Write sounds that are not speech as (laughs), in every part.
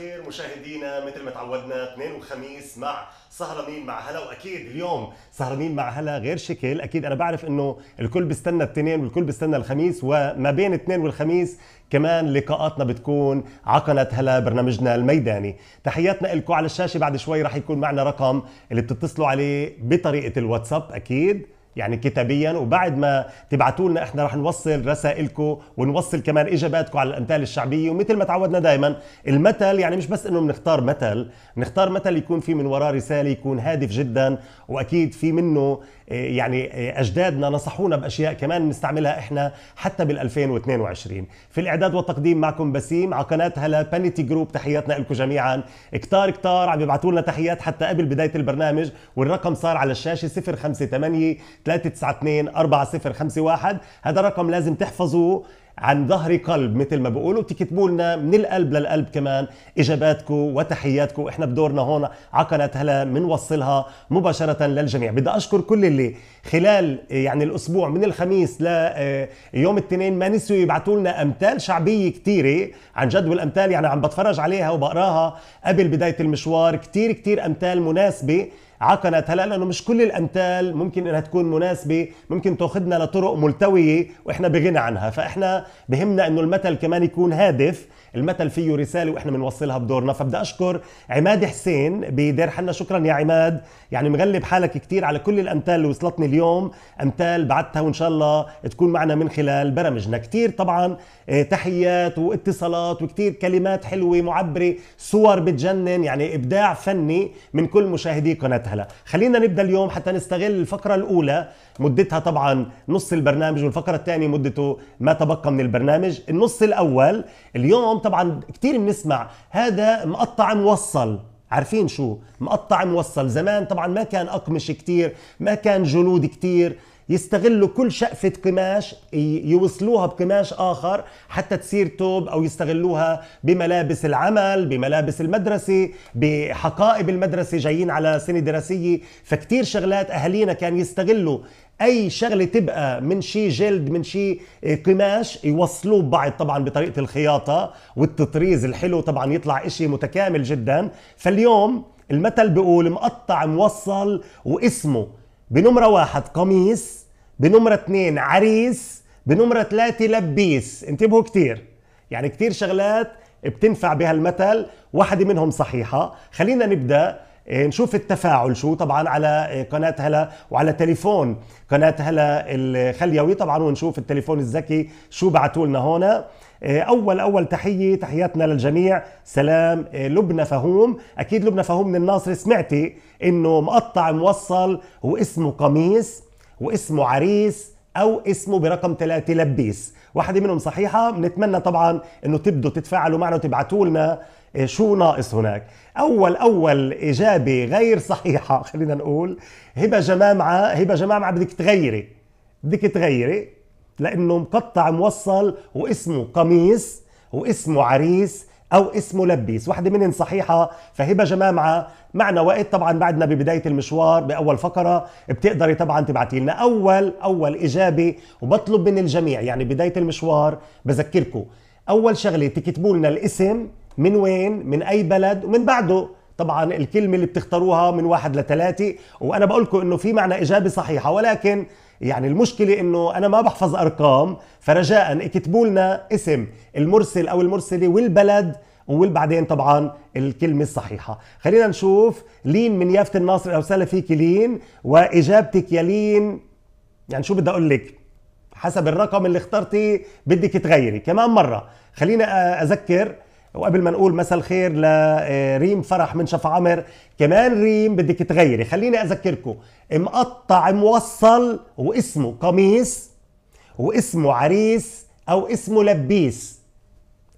الخير مشاهدينا مثل ما تعودنا اثنين وخميس مع سهرة مين مع هلا واكيد اليوم سهرة مين مع هلا غير شكل اكيد انا بعرف انه الكل بيستنى الاثنين والكل بيستنى الخميس وما بين الاثنين والخميس كمان لقاءاتنا بتكون قناة هلا برنامجنا الميداني تحياتنا لكم على الشاشة بعد شوي رح يكون معنا رقم اللي بتتصلوا عليه بطريقة الواتساب اكيد يعني كتابيا وبعد ما تبعتوا لنا احنا رح نوصل رسائلكم ونوصل كمان اجاباتكم على الامثال الشعبيه ومثل ما تعودنا دائما المثل يعني مش بس انه بنختار مثل بنختار مثل يكون في من وراه رساله يكون هادف جدا واكيد في منه آه، يعني آه، اجدادنا نصحونا باشياء كمان بنستعملها احنا حتى بال2022 في الاعداد والتقديم معكم بسيم على قناه هلا بانيتي جروب تحياتنا لكم جميعا كتار كتار عم يبعثوا لنا تحيات حتى قبل بدايه البرنامج والرقم صار على الشاشه 058 392 4051 هذا الرقم لازم تحفظوه عن ظهر قلب مثل ما بقولوا تكتبوا لنا من القلب للقلب كمان اجاباتكم وتحياتكم احنا بدورنا هون عقنة هلا بنوصلها مباشرة للجميع بدي اشكر كل اللي خلال آه، يعني الاسبوع من الخميس ليوم آه، الاثنين ما نسوا يبعثوا لنا امثال شعبيه كثيره عن جد والامثال يعني عم بتفرج عليها وبقراها قبل بدايه المشوار كثير كثير امثال مناسبه عقنت هلا لانه مش كل الامثال ممكن انها تكون مناسبه ممكن تاخذنا لطرق ملتويه واحنا بغنى عنها فاحنا بهمنا انه المثل كمان يكون هادف المثل فيه رساله واحنا بنوصلها بدورنا فبدي اشكر عماد حسين بدير حنا شكرا يا عماد يعني مغلب حالك كثير على كل الامثال اللي وصلتني اليوم امثال بعتها وان شاء الله تكون معنا من خلال برامجنا كثير طبعا آه، تحيات واتصالات وكثير كلمات حلوه معبره صور بتجنن يعني ابداع فني من كل مشاهدي قناه هلا خلينا نبدا اليوم حتى نستغل الفقره الاولى مدتها طبعا نص البرنامج والفقرة الثانية مدته ما تبقى من البرنامج النص الأول اليوم طبعا كثير بنسمع هذا مقطع موصل عارفين شو مقطع موصل زمان طبعا ما كان أقمش كتير ما كان جلود كتير يستغلوا كل شقفة قماش يوصلوها بقماش آخر حتى تصير توب أو يستغلوها بملابس العمل بملابس المدرسة بحقائب المدرسة جايين على سنة دراسية فكتير شغلات أهالينا كان يستغلوا اي شغله تبقى من شي جلد من شي آه، قماش يوصلوه ببعض طبعا بطريقه الخياطه والتطريز الحلو طبعا يطلع اشي متكامل جدا فاليوم المثل بيقول مقطع موصل واسمه بنمرة واحد قميص بنمرة اثنين عريس بنمرة ثلاثة لبيس انتبهوا كتير يعني كتير شغلات بتنفع بهالمثل واحدة منهم صحيحة خلينا نبدأ إيه، نشوف التفاعل شو طبعا على إيه، قناة هلا وعلى تليفون قناة هلا الخليوي طبعا ونشوف التليفون الذكي شو بعثوا لنا هون إيه، اول اول تحيه تحياتنا للجميع سلام لبنى فهوم اكيد لبنى فهوم من الناصر سمعتي انه مقطع موصل واسمه قميص واسمه عريس او اسمه برقم ثلاثة لبيس واحدة منهم صحيحة بنتمنى طبعا انه تبدوا تتفاعلوا معنا وتبعتوا لنا إيه، شو ناقص هناك اول اول اجابه غير صحيحه (laughs) خلينا نقول هبه جمامعه هبه جمامعه بدك تغيري بدك تغيري لانه مقطع موصل واسمه قميص واسمه عريس او اسمه لبيس واحدة منهم صحيحة فهبة جمامعة معنا وقت طبعا بعدنا ببداية المشوار بأول فقرة بتقدري طبعا تبعتي لنا أول أول إجابة وبطلب من الجميع يعني بداية المشوار بذكركم أول شغلة تكتبوا لنا الاسم من وين من اي بلد ومن بعده طبعا الكلمة اللي بتختاروها من واحد لثلاثة وأنا بقول لكم إنه في معنى إجابة صحيحة ولكن يعني المشكلة إنه أنا ما بحفظ أرقام فرجاء اكتبوا لنا اسم المرسل أو المرسلة والبلد وبعدين طبعا الكلمة الصحيحة خلينا نشوف لين من يافة الناصر أو سهلا فيك لين وإجابتك يا لين يعني شو بدي أقول لك حسب الرقم اللي اخترتي بدك تغيري كمان مرة خلينا أذكر وقبل ما نقول مساء الخير لريم آه، فرح من شفا عمر كمان ريم بدك تغيري خليني اذكركم مقطع موصل واسمه قميص واسمه عريس او اسمه لبيس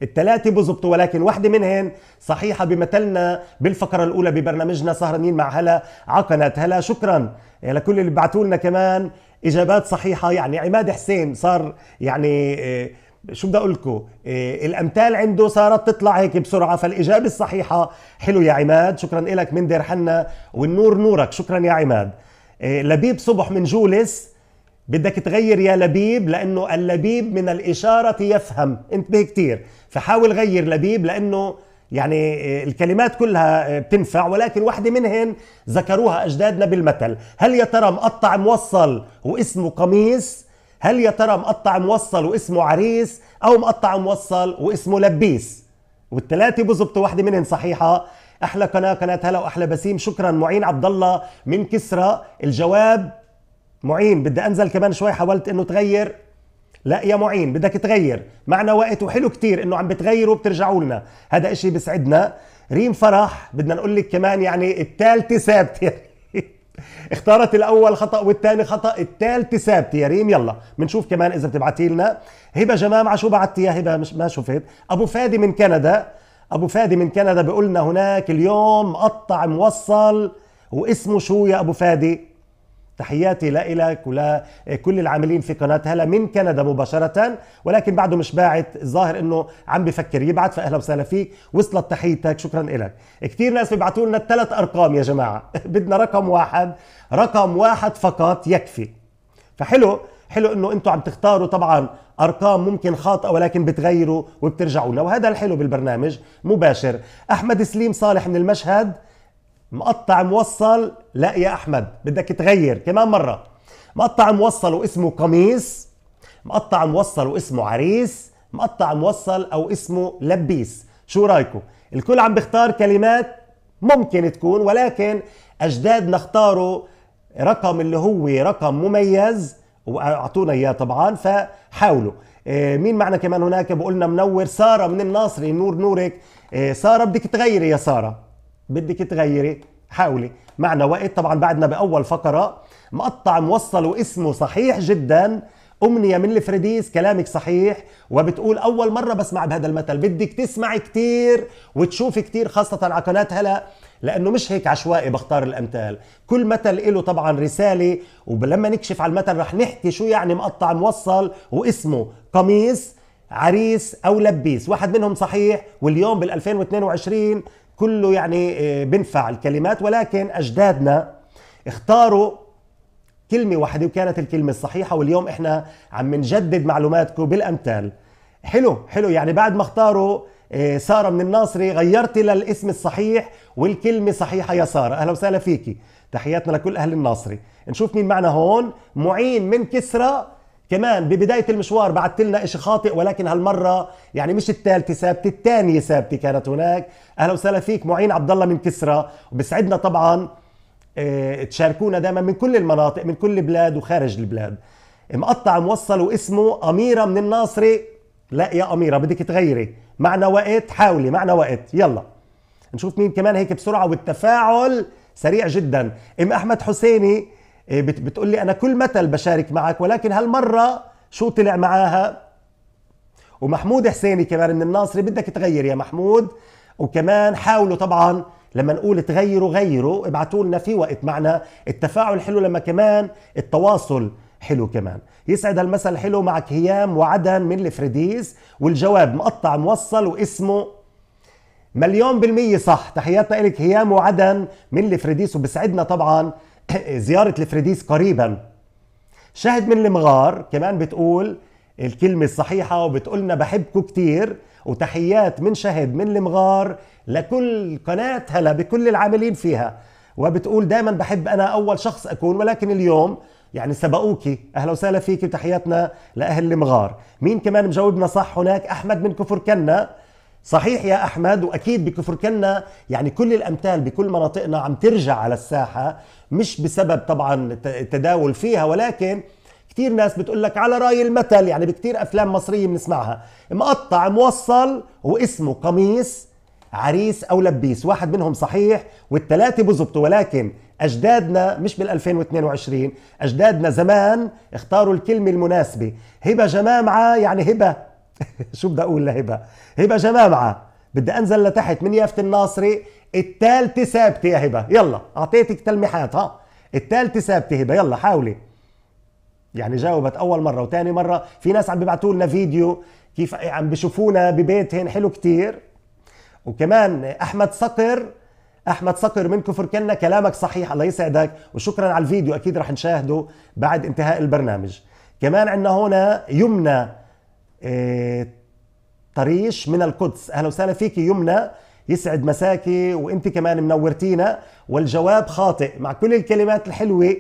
الثلاثة بزبطوا ولكن واحدة منهن صحيحة بمثلنا بالفقرة الأولى ببرنامجنا سهرانين مع هلا عقنة هلا شكرا لكل اللي بعتوا لنا كمان إجابات صحيحة يعني عماد حسين صار يعني آه، شو بدي اقول لكم إيه الامثال عنده صارت تطلع هيك بسرعه فالاجابه الصحيحه حلو يا عماد شكرا لك من دير حنا والنور نورك شكرا يا عماد إيه لبيب صبح من جولس بدك تغير يا لبيب لانه اللبيب من الاشاره يفهم انتبه كثير فحاول غير لبيب لانه يعني إيه، الكلمات كلها إيه، بتنفع ولكن واحدة منهن ذكروها أجدادنا بالمثل هل يا ترى مقطع موصل واسمه قميص هل يا ترى مقطع موصل واسمه عريس او مقطع موصل واسمه لبيس والثلاثه بزبط وحده منهم صحيحه احلى قناه قناه هلا واحلى بسيم شكرا معين عبد الله من كسرى الجواب معين بدي انزل كمان شوي حاولت انه تغير لا يا معين بدك تغير معنا وقت وحلو كتير انه عم بتغيروا وبترجعوا لنا هذا اشي بيسعدنا ريم فرح بدنا نقول لك كمان يعني الثالثه ثابته (laughs) اختارت الاول خطا والثاني خطا الثالث ثابت يا ريم يلا بنشوف كمان اذا بتبعتي لنا هبه جمامعه شو بعتي يا هبه مش ما شفت ابو فادي من كندا ابو فادي من كندا بيقول لنا هناك اليوم مقطع موصل واسمه شو يا ابو فادي تحياتي لإلك ولكل العاملين في قناة هلا من كندا مباشرة ولكن بعده مش باعت الظاهر انه عم بفكر يبعت فاهلا وسهلا فيك وصلت تحيتك شكرا لك كثير ناس بيبعتوا لنا الثلاث ارقام يا جماعة (laughs) بدنا رقم واحد رقم واحد فقط يكفي فحلو حلو انه انتم عم تختاروا طبعا ارقام ممكن خاطئه ولكن بتغيروا وبترجعوا لنا وهذا الحلو بالبرنامج مباشر احمد سليم صالح من المشهد مقطع موصل لا يا احمد بدك تغير كمان مره مقطع موصل واسمه قميص مقطع موصل واسمه عريس مقطع موصل او اسمه لبيس شو رايكم الكل عم بيختار كلمات ممكن تكون ولكن اجدادنا اختاروا رقم اللي هو رقم مميز واعطونا اياه طبعا فحاولوا آه، مين معنا كمان هناك بقولنا منور ساره من الناصري نور نورك آه، ساره بدك تغيري يا ساره بدك تغيري حاولي معنا وقت طبعا بعدنا باول فقره مقطع موصل واسمه صحيح جدا أمنية من الفريديس كلامك صحيح وبتقول أول مرة بسمع بهذا المثل بدك تسمعي كتير وتشوفي كتير خاصة على قناة هلا لأنه مش هيك عشوائي بختار الأمثال كل مثل له طبعا رسالة ولما نكشف على المثل رح نحكي شو يعني مقطع موصل واسمه قميص عريس أو لبيس واحد منهم صحيح واليوم بال2022 كله يعني آه، بنفع الكلمات ولكن أجدادنا اختاروا كلمة واحدة وكانت الكلمة الصحيحة واليوم احنا عم نجدد معلوماتكم بالأمثال حلو حلو يعني بعد ما اختاروا آه، سارة من الناصري غيرت للاسم الصحيح والكلمة صحيحة يا سارة أهلا وسهلا فيكي تحياتنا لكل أهل الناصري نشوف مين معنا هون معين من كسرى كمان ببدايه المشوار بعثت لنا شيء خاطئ ولكن هالمره يعني مش الثالثه ثابته الثانيه ثابته كانت هناك اهلا وسهلا فيك معين عبد الله من كسرى وبسعدنا طبعا آه، تشاركونا دائما من كل المناطق من كل البلاد وخارج البلاد مقطع موصل واسمه اميره من الناصري لا يا اميره بدك تغيري معنا وقت حاولي معنا وقت يلا نشوف مين كمان هيك بسرعه والتفاعل سريع جدا ام احمد حسيني إيه، بتقول لي انا كل مثل بشارك معك ولكن هالمره شو طلع معاها ومحمود حسيني كمان من الناصري بدك تغير يا محمود وكمان حاولوا طبعا لما نقول تغيروا غيروا ابعتوا لنا في وقت معنا التفاعل حلو لما كمان التواصل حلو كمان يسعد هالمثل الحلو معك هيام وعدن من الفريديس والجواب مقطع موصل واسمه مليون بالمية صح تحياتنا لك هيام وعدن من الفريديس وبسعدنا طبعا (coughs) زيارة الفريديس قريبا شاهد من المغار كمان بتقول الكلمة الصحيحة وبتقولنا بحبكم كتير وتحيات من شهد من المغار لكل قناة هلا بكل العاملين فيها وبتقول دائما بحب أنا أول شخص أكون ولكن اليوم يعني سبقوكي أهلا وسهلا فيك وتحياتنا لأهل المغار مين كمان مجاوبنا صح هناك أحمد من كفر كنا صحيح يا احمد واكيد كنا يعني كل الامثال بكل مناطقنا عم ترجع على الساحه مش بسبب طبعا تداول فيها ولكن كثير ناس بتقول لك على راي المثل يعني بكثير افلام مصريه بنسمعها مقطع موصل واسمه قميص عريس او لبيس واحد منهم صحيح والثلاثه بزبطوا ولكن اجدادنا مش بال2022 اجدادنا زمان اختاروا الكلمه المناسبه هبه جمامعه يعني هبه شو بدي اقول لهبه هبه جمامعه بدي انزل لتحت من يافت الناصري الثالثه ثابته يا هبه يلا اعطيتك تلميحات ها الثالثه ثابته هبه يلا حاولي يعني جاوبت اول مره وثاني مره في ناس عم بيبعتوا لنا فيديو كيف عم بشوفونا ببيتهم حلو كتير وكمان احمد صقر احمد صقر من كفر كنا كلامك صحيح الله يسعدك وشكرا على الفيديو اكيد رح نشاهده بعد انتهاء البرنامج كمان عندنا هنا يمنى طريش من القدس اهلا وسهلا فيك يمنى يسعد مساكي وانت كمان منورتينا والجواب خاطئ مع كل الكلمات الحلوه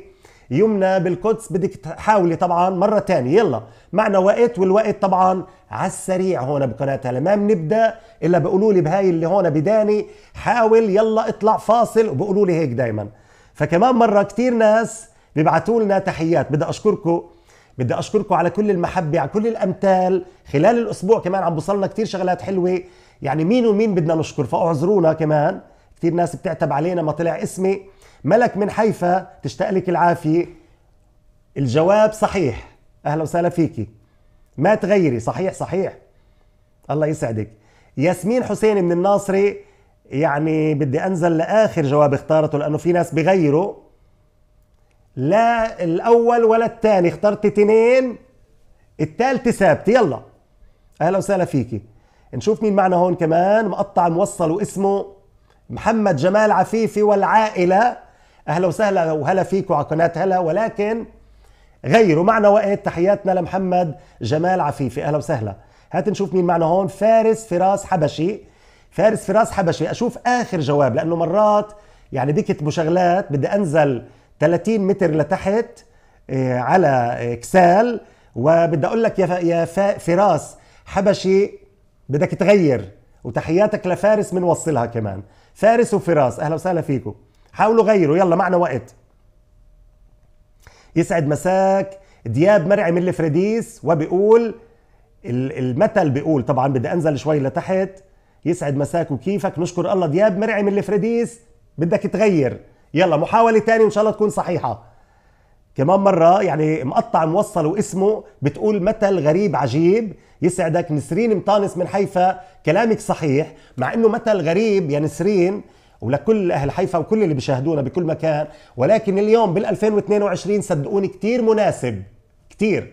يمنى بالقدس بدك تحاولي طبعا مرة تانية يلا معنا وقت والوقت طبعا على السريع هون بقناة هلا ما بنبدا الا بيقولوا لي بهاي اللي هون بداني حاول يلا اطلع فاصل وبقولوا لي هيك دايما فكمان مرة كثير ناس بيبعتوا لنا تحيات بدي اشكركم بدي اشكركم على كل المحبه على كل الامثال خلال الاسبوع كمان عم بوصلنا كثير شغلات حلوه يعني مين ومين بدنا نشكر فاعذرونا كمان كثير ناس بتعتب علينا ما طلع اسمي ملك من حيفا تشتاق لك العافيه الجواب صحيح اهلا وسهلا فيكي ما تغيري صحيح صحيح الله يسعدك ياسمين حسين من الناصري يعني بدي انزل لاخر جواب اختارته لانه في ناس بغيروا لا الاول ولا الثاني اخترت اثنين الثالث ثابت يلا اهلا وسهلا فيكي نشوف مين معنا هون كمان مقطع موصل واسمه محمد جمال عفيفي والعائله اهلا وسهلا وهلا فيكم على قناه هلا ولكن غيروا معنا وقت تحياتنا لمحمد جمال عفيفي اهلا وسهلا هات نشوف مين معنا هون فارس فراس حبشي فارس فراس حبشي اشوف اخر جواب لانه مرات يعني بيكتبوا شغلات بدي انزل 30 متر لتحت آه، على كسال وبدي اقول لك يا يا فراس حبشي بدك تغير وتحياتك لفارس بنوصلها كمان فارس وفراس اهلا وسهلا فيكم حاولوا غيروا يلا معنا وقت يسعد مساك دياب مرعي من الفريديس وبيقول المثل بيقول طبعا بدي انزل شوي لتحت يسعد مساك وكيفك نشكر الله دياب مرعي من الفريديس بدك تغير يلا محاولة تانية إن شاء الله تكون صحيحة كمان مرة يعني مقطع موصل واسمه بتقول مثل غريب عجيب يسعدك نسرين مطانس من حيفا كلامك صحيح مع انه مثل غريب يا نسرين ولكل اهل حيفا وكل اللي بيشاهدونا بكل مكان ولكن اليوم بال2022 صدقوني كتير مناسب كتير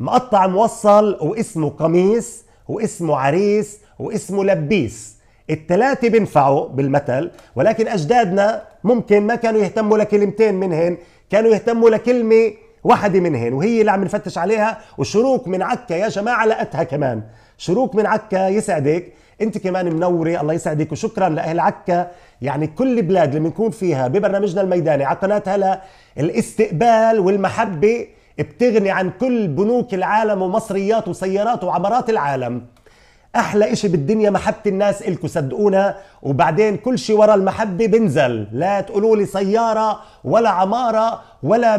مقطع موصل واسمه قميص واسمه عريس واسمه لبيس الثلاثة بينفعوا بالمثل ولكن أجدادنا ممكن ما كانوا يهتموا لكلمتين منهن كانوا يهتموا لكلمة واحدة منهن وهي اللي عم نفتش عليها وشروك من عكا يا جماعة لقتها كمان شروك من عكا يسعدك انت كمان منورة الله يسعدك وشكرا لأهل عكا يعني كل بلاد اللي بنكون فيها ببرنامجنا الميداني على قناة هلا الاستقبال والمحبة بتغني عن كل بنوك العالم ومصريات وسيارات وعمارات العالم احلى اشي بالدنيا محبه الناس الكم صدقونا وبعدين كل شيء ورا المحبه بنزل لا تقولوا لي سياره ولا عماره ولا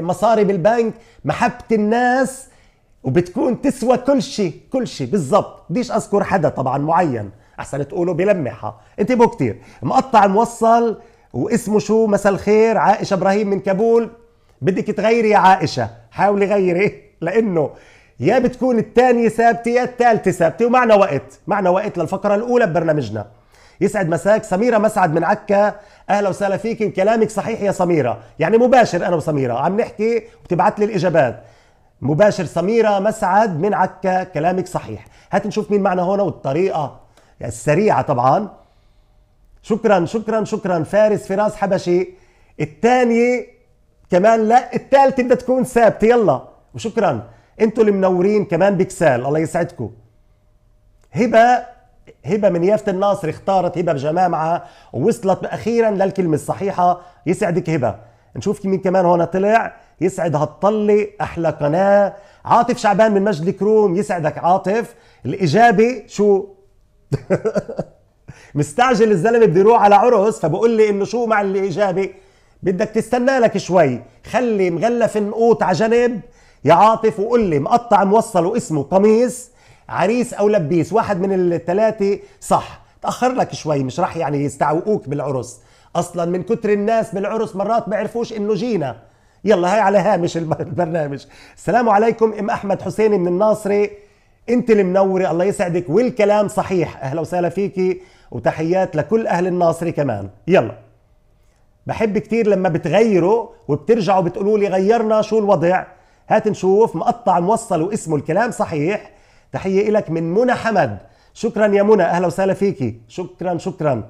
مصاري بالبنك محبه الناس وبتكون تسوى كل شيء كل شيء بالضبط بديش اذكر حدا طبعا معين احسن تقولوا بلمحها مو كثير مقطع موصل واسمه شو مساء الخير عائشه ابراهيم من كابول بدك تغيري يا عائشه حاولي غيري (laughs) لانه يا بتكون الثانية ثابتة يا الثالثة ثابتة ومعنا وقت معنا وقت للفقرة الأولى ببرنامجنا يسعد مساك سميرة مسعد من عكا أهلا وسهلا فيك وكلامك صحيح يا سميرة يعني مباشر أنا وسميرة عم نحكي وتبعت لي الإجابات مباشر سميرة مسعد من عكا كلامك صحيح هات نشوف مين معنا هنا والطريقة السريعة طبعا شكرا شكرا شكرا فارس فراس حبشي الثانية كمان لا الثالثة بدها تكون ثابتة يلا وشكرا انتوا اللي منورين كمان بكسال الله يسعدكم هبه هبه من يافت الناصر اختارت هبه بجماعة ووصلت اخيرا للكلمه الصحيحه يسعدك هبه نشوف مين كمان هون طلع يسعد هالطلة أحلى قناة عاطف شعبان من مجد الكروم يسعدك عاطف الإجابة شو (laughs) مستعجل الزلمة بده يروح على عرس فبقول لي إنه شو مع الإجابة بدك تستنى لك شوي خلي مغلف النقوط على جنب يا عاطف وقول لي مقطع موصل واسمه قميص عريس او لبيس واحد من الثلاثه صح تاخر لك شوي مش راح يعني يستعوقوك بالعرس اصلا من كتر الناس بالعرس مرات بيعرفوش انه جينا يلا هاي على هامش البرنامج السلام عليكم ام احمد حسيني من الناصري انت المنوره الله يسعدك والكلام صحيح اهلا وسهلا فيكي وتحيات لكل اهل الناصري كمان يلا بحب كتير لما بتغيروا وبترجعوا بتقولوا لي غيرنا شو الوضع هات نشوف مقطع موصل واسمه الكلام صحيح تحية إلك من منى حمد شكرا يا منى أهلا وسهلا فيكي شكرا شكرا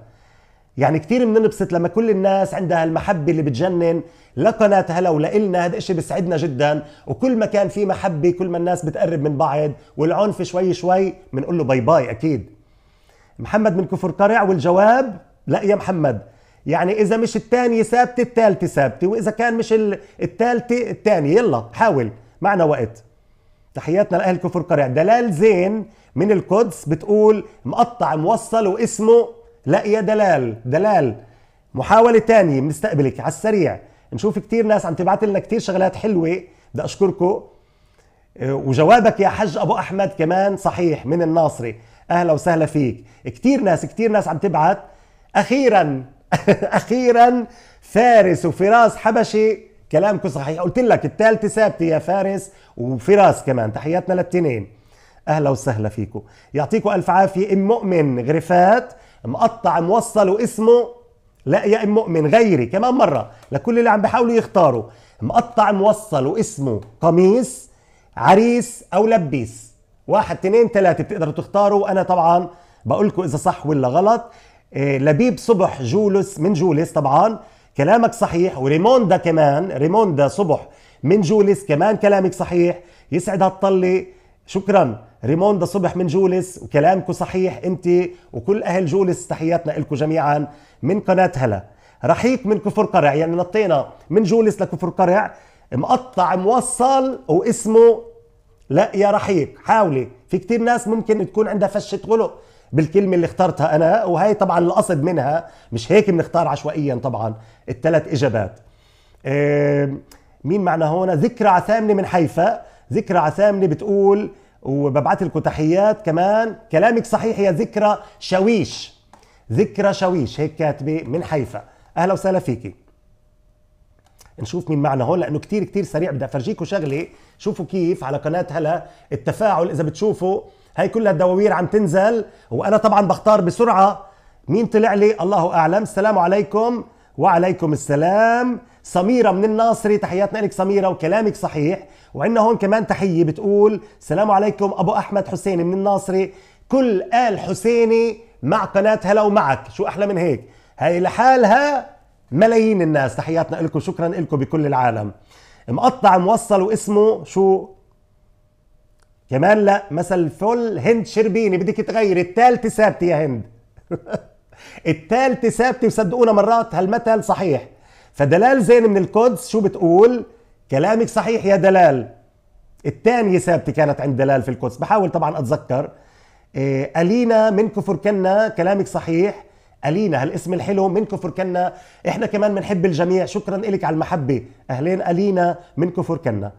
يعني كثير بننبسط لما كل الناس عندها المحبة اللي بتجنن لقناة هلا ولإلنا هذا الشيء بيسعدنا جدا وكل ما كان في محبة كل ما الناس بتقرب من بعض والعنف شوي شوي بنقول له باي باي أكيد محمد من كفر قرع والجواب لا يا محمد يعني اذا مش الثاني ثابته الثالثه ثابته واذا كان مش الثالثه الثاني يلا حاول معنا وقت تحياتنا لاهل كفر قريع دلال زين من القدس بتقول مقطع موصل واسمه لا يا دلال دلال محاولة تانية بنستقبلك على السريع نشوف كتير ناس عم تبعت لنا كتير شغلات حلوة بدي أشكركم آه، وجوابك يا حج أبو أحمد كمان صحيح من الناصري أهلا وسهلا فيك كتير ناس كتير ناس عم تبعت أخيرا (laughs) اخيرا فارس وفراس حبشي كلامكم صحيح قلت لك الثالثه ثابته يا فارس وفراس كمان تحياتنا للتنين اهلا وسهلا فيكم يعطيكم الف عافيه ام مؤمن غرفات مقطع موصل واسمه لا يا ام مؤمن غيري كمان مره لكل اللي عم بحاولوا يختاروا مقطع موصل واسمه قميص عريس او لبيس واحد اثنين ثلاثة بتقدروا تختاروا وانا طبعا بقول لكم اذا صح ولا غلط إيه، لبيب صبح جولس من جولس طبعا كلامك صحيح وريموندا كمان ريموندا صبح من جولس كمان كلامك صحيح يسعد هالطلة شكرا ريموندا صبح من جولس وكلامكم صحيح انت وكل اهل جولس تحياتنا لكم جميعا من قناة هلا رحيق من كفر قرع يعني نطينا من جولس لكفر قرع مقطع موصل واسمه لا يا رحيق حاولي في كتير ناس ممكن تكون عندها فشة غلق بالكلمه اللي اخترتها انا وهي طبعا القصد منها مش هيك بنختار عشوائيا طبعا الثلاث اجابات مين معنا هون ذكرى عثامنه من حيفا ذكرى عثامنه بتقول وببعث لكم تحيات كمان كلامك صحيح يا ذكرى شويش ذكرى شويش هيك كاتبه من حيفا اهلا وسهلا فيكي نشوف مين معنا هون لانه كتير كتير سريع بدي افرجيكم شغله شوفوا كيف على قناه هلا التفاعل اذا بتشوفوا هاي كلها الدواوير عم تنزل وانا طبعا بختار بسرعه مين طلع لي الله اعلم السلام عليكم وعليكم السلام سميرة من الناصري تحياتنا لك سميرة وكلامك صحيح وعندنا هون كمان تحية بتقول السلام عليكم أبو أحمد حسيني من الناصري كل آل حسيني مع قناة هلا ومعك شو أحلى من هيك هاي لحالها ملايين الناس تحياتنا لكم شكرا لكم بكل العالم مقطع موصل واسمه شو كمان لا مثل فل هند شربيني بدك تغيري الثالث سابت يا هند (laughs) الثالث سابت وصدقونا مرات هالمثل صحيح فدلال زين من القدس شو بتقول كلامك صحيح يا دلال الثانية ثابتة كانت عند دلال في القدس بحاول طبعا أتذكر إيه، ألينا من كفر كنا كلامك صحيح ألينا هالاسم الحلو من كفر كنا إحنا كمان بنحب الجميع شكرا لك على المحبة أهلين ألينا من كفر كنا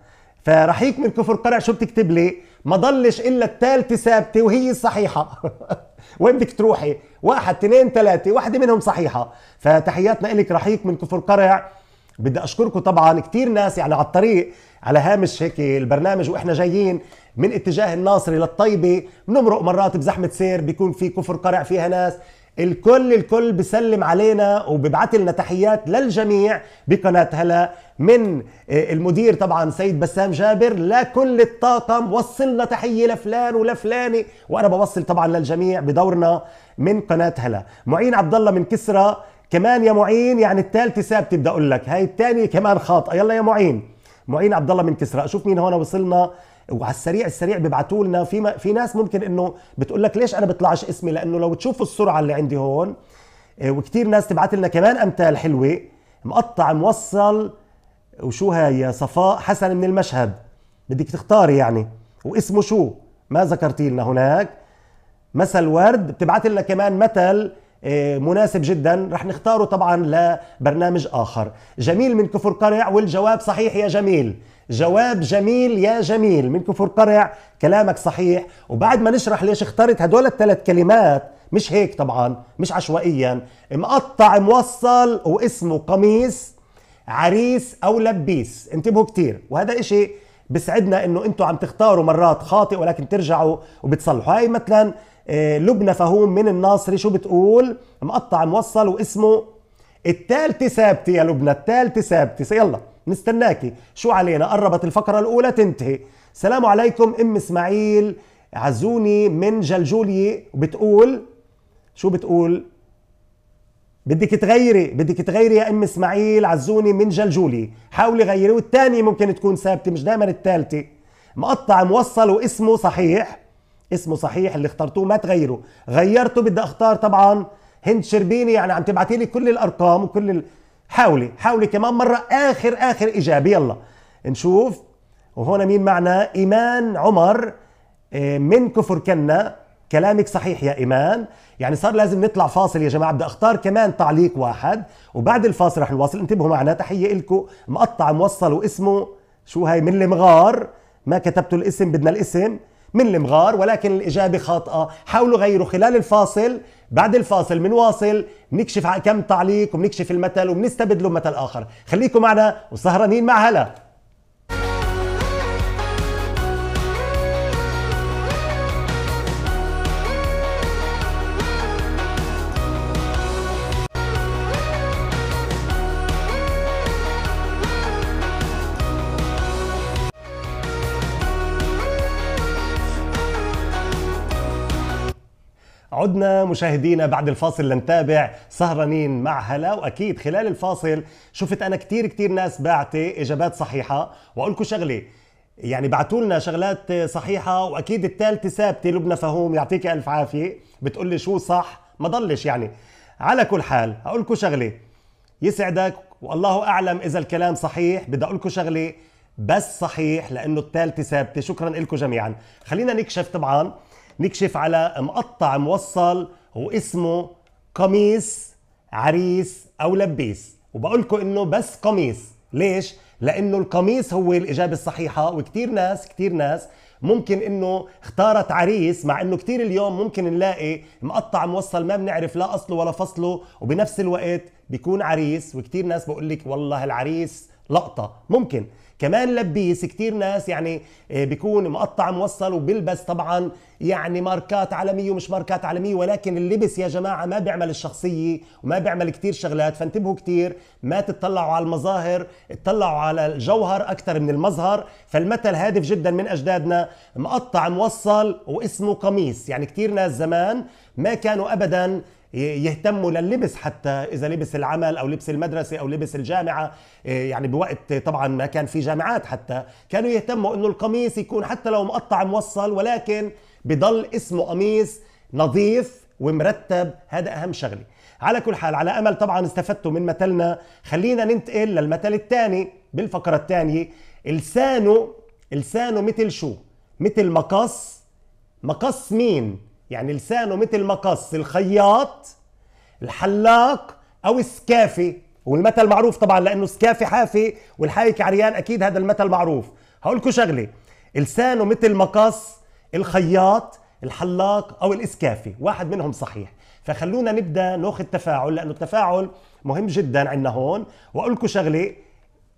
فراح من كفر قرع شو بتكتب لي ما ضلش الا الثالثه ثابته وهي الصحيحه (laughs) وين بدك تروحي واحد اثنين ثلاثه واحده منهم صحيحه فتحياتنا لك رحيق من كفر قرع بدي اشكركم طبعا كثير ناس يعني على الطريق على هامش هيك البرنامج واحنا جايين من اتجاه الناصري للطيبه بنمرق مرات بزحمه سير بيكون في كفر قرع فيها ناس الكل الكل بسلم علينا وبيبعت لنا تحيات للجميع بقناة هلا من آه، المدير طبعا سيد بسام جابر لكل الطاقم وصلنا تحية لفلان ولفلانة وأنا بوصل طبعا للجميع بدورنا من قناة هلا معين عبد الله من كسرة كمان يا معين يعني الثالثة ثابتة بدي أقول لك هاي الثانية كمان خاطئة يلا يا معين معين عبد الله من كسرى اشوف مين هون وصلنا وعلى السريع السريع بيبعتوا لنا في في ناس ممكن انه بتقول لك ليش انا بطلعش اسمي لانه لو تشوفوا السرعه اللي عندي هون آه، وكثير ناس تبعت لنا كمان امثال حلوه مقطع موصل وشو هاي صفاء حسن من المشهد بدك تختاري يعني واسمه شو ما ذكرتي لنا هناك مثل ورد بتبعت لنا كمان مثل آه، مناسب جدا رح نختاره طبعا لبرنامج آخر جميل من كفر قرع والجواب صحيح يا جميل جواب جميل يا جميل من كفر قرع كلامك صحيح وبعد ما نشرح ليش اخترت هدول الثلاث كلمات مش هيك طبعا مش عشوائيا مقطع موصل واسمه قميص عريس او لبيس انتبهوا كتير وهذا اشي بسعدنا انه انتم عم تختاروا مرات خاطئ ولكن ترجعوا وبتصلحوا هاي مثلا آه، لبنى فهوم من الناصري شو بتقول مقطع موصل واسمه الثالثة ثابتة يا لبنى الثالثة ثابتة يلا نستناكي شو علينا قربت الفقرة الأولى تنتهي سلام عليكم أم إسماعيل عزوني من جلجولية وبتقول شو بتقول بدك تغيري بدك تغيري يا ام اسماعيل عزوني من جلجولي حاولي غيري والثانيه ممكن تكون ثابته مش دائما الثالثه مقطع موصل واسمه صحيح اسمه صحيح اللي اخترتوه ما تغيره غيرته بدي اختار طبعا هند شربيني يعني عم تبعتي لي كل الارقام وكل ال... حاولي حاولي كمان مره اخر اخر اجابه يلا نشوف وهنا مين معنا ايمان عمر آه، من كفر كنا كلامك صحيح يا ايمان يعني صار لازم نطلع فاصل يا جماعه بدي اختار كمان تعليق واحد وبعد الفاصل رح نواصل انتبهوا معنا تحيه لكم مقطع موصل واسمه شو هاي من المغار ما كتبتوا الاسم بدنا الاسم من المغار ولكن الإجابة خاطئة حاولوا غيروا خلال الفاصل بعد الفاصل بنواصل بنكشف كم تعليق ونكشف المثل وبنستبدله بمثل آخر خليكم معنا وسهرانين مع هلا عدنا مشاهدينا بعد الفاصل لنتابع سهرانين مع هلا واكيد خلال الفاصل شفت انا كثير كثير ناس بعتي اجابات صحيحه واقول لكم شغله يعني بعتوا لنا شغلات صحيحه واكيد الثالثه ثابته لبنى فهوم يعطيك الف عافيه بتقول لي شو صح ما ضلش يعني على كل حال اقول لكم شغله يسعدك والله اعلم اذا الكلام صحيح بدي اقول لكم شغله بس صحيح لانه الثالثه ثابته شكرا لكم جميعا خلينا نكشف طبعا نكشف على مقطع موصل واسمه قميص عريس او لبيس وبقول لكم انه بس قميص ليش لانه القميص هو الاجابه الصحيحه وكثير ناس كثير ناس ممكن انه اختارت عريس مع انه كثير اليوم ممكن نلاقي مقطع موصل ما بنعرف لا اصله ولا فصله وبنفس الوقت بيكون عريس وكثير ناس بقول لك والله العريس لقطه ممكن كمان لبيس كتير ناس يعني آه، بيكون مقطع موصل وبيلبس طبعا يعني ماركات عالميه ومش ماركات عالميه ولكن اللبس يا جماعه ما بيعمل الشخصيه وما بيعمل كتير شغلات فانتبهوا كتير ما تطلعوا على المظاهر اتطلعوا على الجوهر اكثر من المظهر فالمثل هادف جدا من اجدادنا مقطع موصل واسمه قميص يعني كتير ناس زمان ما كانوا ابدا يهتموا لللبس حتى اذا لبس العمل او لبس المدرسه او لبس الجامعه آه، يعني بوقت طبعا ما كان في جامعات حتى كانوا يهتموا انه القميص يكون حتى لو مقطع موصل ولكن بضل اسمه قميص نظيف ومرتب هذا اهم شغله على كل حال على امل طبعا استفدتوا من مثلنا خلينا ننتقل للمثل الثاني بالفقره الثانيه لسانه لسانه مثل شو مثل مقص مقص مين يعني لسانه مثل مقص الخياط الحلاق او السكافي والمثل معروف طبعا لانه سكافي حافي والحايك عريان اكيد هذا المثل معروف هقول لكم شغله لسانه مثل مقص الخياط الحلاق او الاسكافي واحد منهم صحيح فخلونا نبدا ناخذ تفاعل لانه التفاعل مهم جدا عندنا هون واقول لكم شغله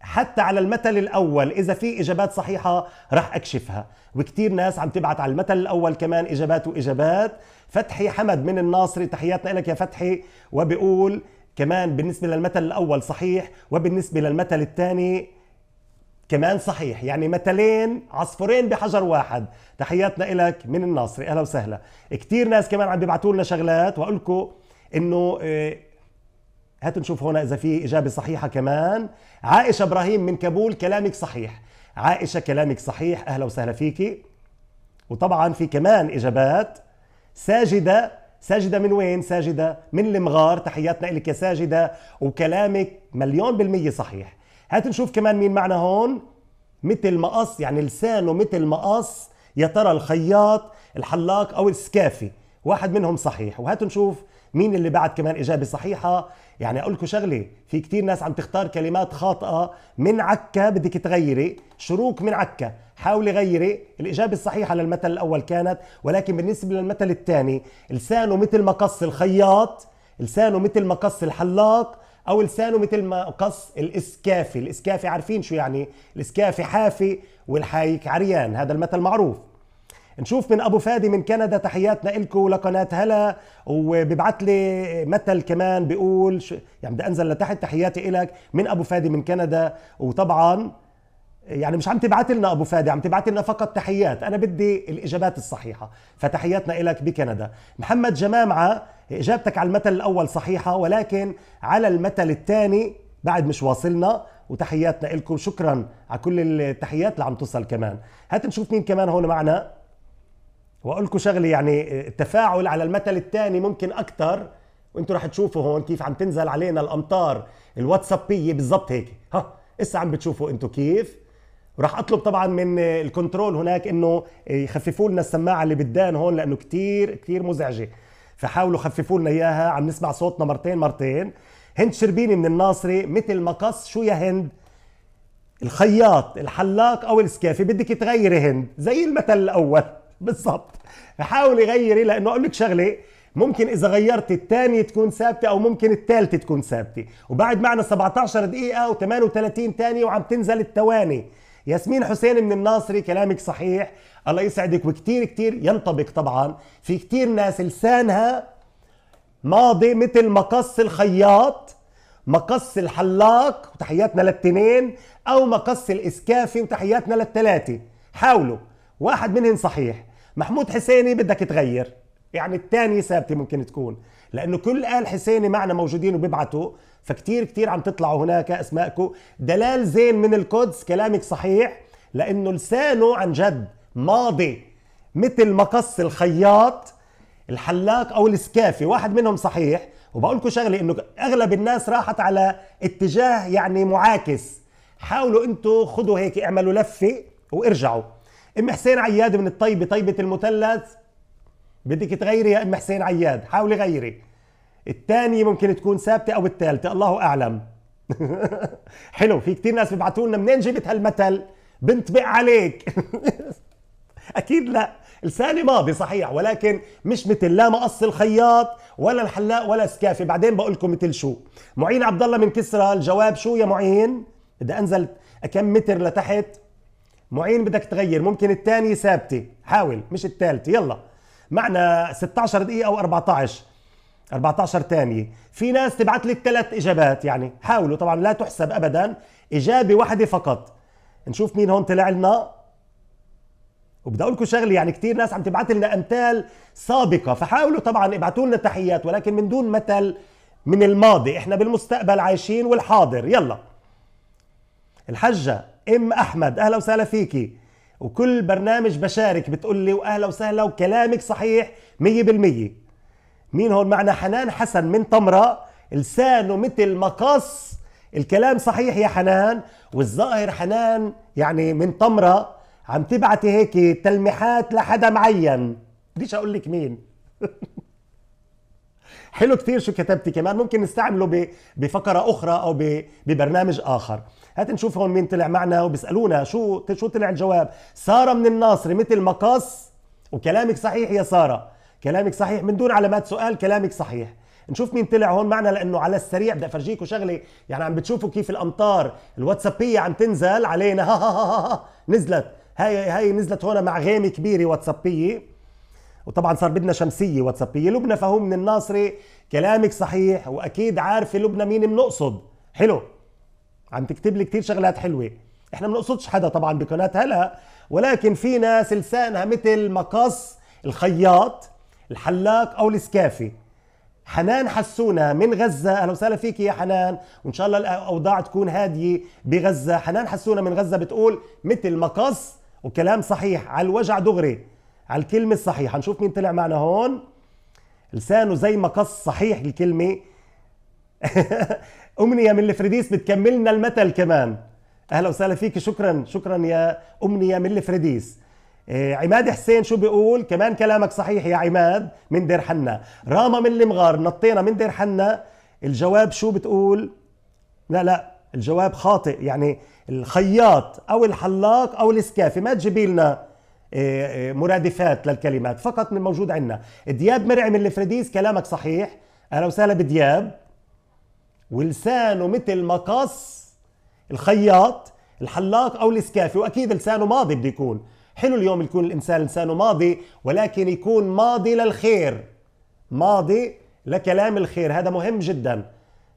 حتى على المثل الاول اذا في اجابات صحيحه راح اكشفها وكثير ناس عم تبعت على المثل الاول كمان اجابات واجابات فتحي حمد من الناصري تحياتنا لك يا فتحي وبقول كمان بالنسبه للمثل الاول صحيح وبالنسبه للمثل الثاني كمان صحيح يعني مثلين عصفورين بحجر واحد تحياتنا لك من الناصري اهلا وسهلا كثير ناس كمان عم بيبعتوا لنا شغلات واقول لكم انه آه، هاتوا نشوف هنا إذا في إجابة صحيحة كمان عائشة إبراهيم من كابول كلامك صحيح عائشة كلامك صحيح أهلا وسهلا فيكي وطبعا في كمان إجابات ساجدة ساجدة من وين ساجدة من المغار تحياتنا لك يا ساجدة وكلامك مليون بالمية صحيح هات نشوف كمان مين معنا هون مثل مقص يعني لسانه مثل مقص يا ترى الخياط الحلاق او السكافي واحد منهم صحيح وهات نشوف مين اللي بعد كمان إجابة صحيحة يعني أقول لكم شغلة في كتير ناس عم تختار كلمات خاطئة من عكا بدك تغيري شروك من عكا حاولي غيري الإجابة الصحيحة للمثل الأول كانت ولكن بالنسبة للمثل الثاني لسانه مثل مقص الخياط لسانه مثل مقص الحلاق او لسانه مثل ما قص الاسكافي الاسكافي عارفين شو يعني الاسكافي حافي والحايك عريان هذا المثل معروف نشوف من ابو فادي من كندا تحياتنا لكم ولقناه هلا وبيبعت لي مثل كمان بيقول يعني بدي انزل لتحت تحياتي لك من ابو فادي من كندا وطبعا يعني مش عم تبعت لنا ابو فادي عم تبعت لنا فقط تحيات انا بدي الاجابات الصحيحه فتحياتنا لك بكندا محمد جمامعه اجابتك على المثل الاول صحيحه ولكن على المثل الثاني بعد مش واصلنا وتحياتنا لكم شكرا على كل التحيات اللي عم توصل كمان هات نشوف مين كمان هون معنا واقول لكم شغله يعني التفاعل على المثل الثاني ممكن اكثر وانتم رح تشوفوا هون كيف عم تنزل علينا الامطار الواتسابيه بالضبط هيك ها اسا عم بتشوفوا انتم كيف وراح اطلب طبعا من الكنترول هناك انه يخففوا لنا السماعه اللي بالدان هون لانه كثير كثير مزعجه فحاولوا خففوا لنا اياها عم نسمع صوتنا مرتين مرتين هند شربيني من الناصري مثل مقص شو يا هند الخياط الحلاق او السكافي بدك تغيري هند زي المثل الاول بالظبط حاول يغير ايه لانه اقول لك شغله ممكن اذا غيرت الثانية تكون ثابته او ممكن الثالثه تكون ثابته وبعد معنا 17 دقيقه و38 ثانيه وعم تنزل التواني ياسمين حسين من الناصري كلامك صحيح الله يسعدك وكتير كتير ينطبق طبعا في كتير ناس لسانها ماضي مثل مقص الخياط مقص الحلاق وتحياتنا للتنين او مقص الاسكافي وتحياتنا للثلاثة حاولوا واحد منهم صحيح محمود حسيني بدك تغير يعني الثانية ثابتة ممكن تكون لأنه كل آل حسيني معنا موجودين وبيبعتوا فكتير كتير عم تطلعوا هناك أسماءكم دلال زين من القدس كلامك صحيح لأنه لسانه عن جد ماضي مثل مقص الخياط الحلاق أو السكافي واحد منهم صحيح وبقول لكم شغلة إنه أغلب الناس راحت على اتجاه يعني معاكس حاولوا أنتوا خذوا هيك اعملوا لفة وارجعوا ام حسين عياد من الطيبه طيبه المثلث بدك تغيري يا ام حسين عياد حاولي غيري الثانيه ممكن تكون ثابته او الثالثه الله اعلم (laughs) حلو في كثير ناس بيبعتوا لنا منين جبت هالمثل بنطبق عليك (laughs) اكيد لا لساني ماضي صحيح ولكن مش مثل لا مقص الخياط ولا الحلاق ولا سكافي بعدين بقول لكم مثل شو معين عبد الله من كسرى الجواب شو يا معين بدي انزل كم متر لتحت معين بدك تغير ممكن الثانية ثابتة حاول مش الثالثة يلا معنا 16 دقيقة أو 14 14 ثانية في ناس تبعت لي الثلاث إجابات يعني حاولوا طبعا لا تحسب أبدا إجابة واحدة فقط نشوف مين هون طلع لنا وبدي اقول لكم شغله يعني كثير ناس عم تبعت لنا امثال سابقه فحاولوا طبعا ابعتوا لنا تحيات ولكن من دون مثل من الماضي احنا بالمستقبل عايشين والحاضر يلا الحجه ام احمد اهلا وسهلا فيكي وكل برنامج بشارك بتقول لي واهلا وسهلا وكلامك صحيح 100% مين هون معنا حنان حسن من طمره لسانه مثل مقص الكلام صحيح يا حنان والظاهر حنان يعني من طمره عم تبعتي هيك تلميحات لحدا معين بديش اقول لك مين (laughs) حلو كثير شو كتبتي كمان ممكن نستعمله بفقره اخرى او ببرنامج اخر هات نشوف هون مين طلع معنا وبيسالونا شو شو طلع الجواب ساره من الناصر مثل مقص وكلامك صحيح يا ساره كلامك صحيح من دون علامات سؤال كلامك صحيح نشوف مين طلع هون معنا لانه على السريع بدي افرجيكم شغله يعني عم بتشوفوا كيف الامطار الواتسابيه عم تنزل علينا (laughs) ها ها ها, ها, ها. نزلت هاي هاي نزلت هون مع غيمه كبيره واتسابيه وطبعا صار بدنا شمسيه واتسابيه لبنى فهو من الناصري كلامك صحيح واكيد عارفه لبنى مين بنقصد حلو عم تكتب لي كتير شغلات حلوه احنا ما بنقصدش حدا طبعا بقناه هلا ولكن في ناس لسانها مثل مقص الخياط الحلاق او الاسكافي حنان حسونا من غزة أهلا وسهلا فيك يا حنان وإن شاء الله الأوضاع تكون هادية بغزة حنان حسونا من غزة بتقول مثل مقص وكلام صحيح على الوجع دغري على الكلمة الصحيحة نشوف مين طلع معنا هون لسانه زي مقص صحيح الكلمة (laughs) امنيه من الفريديس بتكملنا المثل كمان اهلا وسهلا فيك شكرا شكرا يا امنيه من الفريديس آه، عماد حسين شو بيقول كمان كلامك صحيح يا عماد من دير حنا راما من المغار نطينا من دير حنا الجواب شو بتقول لا لا الجواب خاطئ يعني الخياط او الحلاق او الاسكافي ما تجيبي لنا آه، آه، مرادفات للكلمات فقط من موجود عندنا دياب مرعي من الفرديس كلامك صحيح اهلا وسهلا بدياب ولسانه مثل مقص الخياط الحلاق او الاسكافي واكيد لسانه ماضي بده يكون حلو اليوم يكون الانسان لسانه ماضي ولكن يكون ماضي للخير ماضي لكلام الخير هذا مهم جدا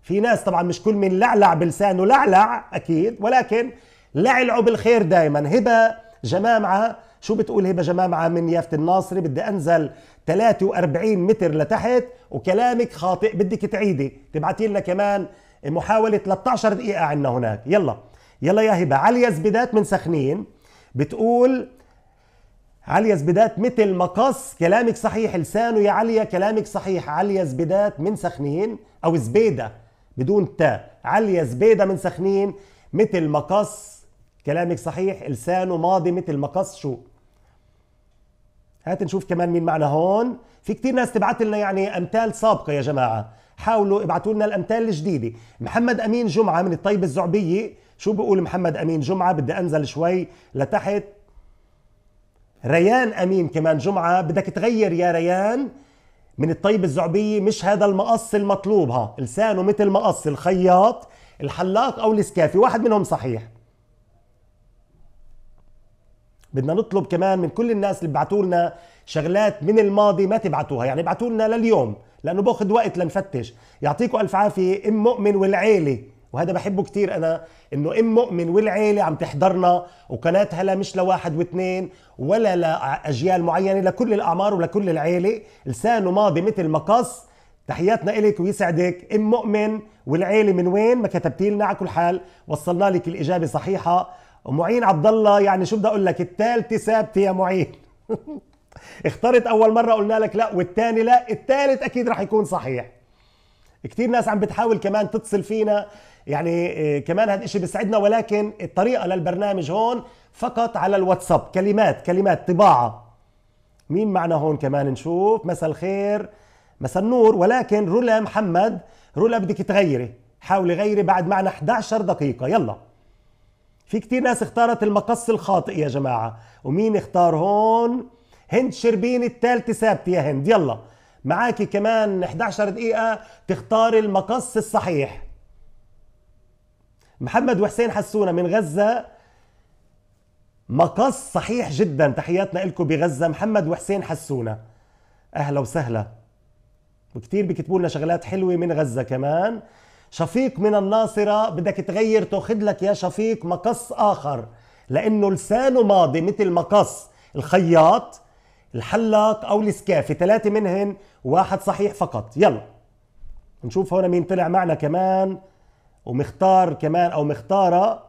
في ناس طبعا مش كل من لعلع بلسانه لعلع اكيد ولكن لعلعوا بالخير دائما هبه جمامعه شو بتقول هبه جمامعه من يافت الناصري بدي انزل 43 متر لتحت وكلامك خاطئ بدك تعيدي تبعتي لنا كمان محاوله 13 دقيقه عندنا هناك يلا يلا يا هبه عليا زبدات من سخنين بتقول عليا زبدات مثل مقص كلامك صحيح لسانه يا عليا كلامك صحيح عليا زبدات من سخنين او زبيده بدون تاء عليا زبيده من سخنين مثل مقص كلامك صحيح لسانه ماضي مثل مقص شو هات نشوف كمان مين معنا هون في كتير ناس تبعت لنا يعني امثال سابقه يا جماعه حاولوا ابعتوا لنا الامثال الجديده محمد امين جمعه من الطيبه الزعبيه شو بقول محمد امين جمعه بدي انزل شوي لتحت ريان امين كمان جمعه بدك تغير يا ريان من الطيب الزعبية مش هذا المقص المطلوب ها لسانه مثل مقص الخياط الحلاق أو الاسكافي واحد منهم صحيح بدنا نطلب كمان من كل الناس اللي بعتوا لنا شغلات من الماضي ما تبعتوها يعني ابعتوا لنا لليوم لانه باخذ وقت لنفتش يعطيكم الف عافيه ام مؤمن والعيله وهذا بحبه كثير انا انه ام مؤمن والعيله عم تحضرنا وقناه هلا مش لواحد واثنين ولا لاجيال معينه لكل الاعمار ولكل العيله لسانه ماضي مثل مقص تحياتنا إليك ويسعدك ام مؤمن والعيله من وين ما كتبتي لنا على كل حال وصلنا لك الاجابه صحيحه معين عبد الله يعني شو بدي اقول لك الثالثه ثابته يا معين (laughs) اخترت اول مره قلنا لك لا والثاني لا الثالث اكيد رح يكون صحيح كثير ناس عم بتحاول كمان تتصل فينا يعني آه، كمان هذا الشيء بيسعدنا ولكن الطريقه للبرنامج هون فقط على الواتساب كلمات كلمات طباعه مين معنا هون كمان نشوف مساء الخير مساء النور ولكن رولا محمد رولا بدك تغيري حاولي غيري بعد معنا 11 دقيقه يلا في كتير ناس اختارت المقص الخاطئ يا جماعة ومين اختار هون هند شربين الثالثة ثابتة يا هند يلا معاكي كمان 11 دقيقة تختار المقص الصحيح محمد وحسين حسونة من غزة مقص صحيح جدا تحياتنا لكم بغزة محمد وحسين حسونة أهلا وسهلا وكتير بكتبولنا لنا شغلات حلوة من غزة كمان شفيق من الناصرة بدك تغير تاخذ لك يا شفيق مقص آخر لأنه لسانه ماضي مثل مقص الخياط الحلاق أو السكافي ثلاثة منهن واحد صحيح فقط يلا نشوف هون مين طلع معنا كمان ومختار كمان أو مختارة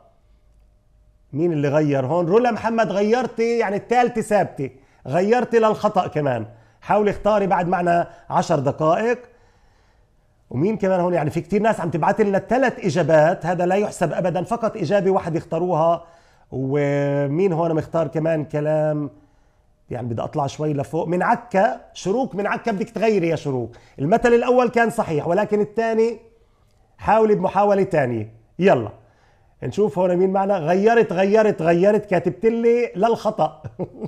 مين اللي غير هون رولا محمد غيرتي يعني الثالثة ثابتة غيرتي للخطأ كمان حاولي اختاري بعد معنا عشر دقائق ومين كمان هون يعني في كتير ناس عم تبعت لنا ثلاث اجابات هذا لا يحسب ابدا فقط اجابه واحده اختاروها ومين هون مختار كمان كلام يعني بدي اطلع شوي لفوق من عكا شروق من عكا بدك تغيري يا شروق المثل الاول كان صحيح ولكن الثاني حاولي بمحاوله ثانيه يلا نشوف هون مين معنا غيرت غيرت غيرت كاتبت لي للخطا (laughs)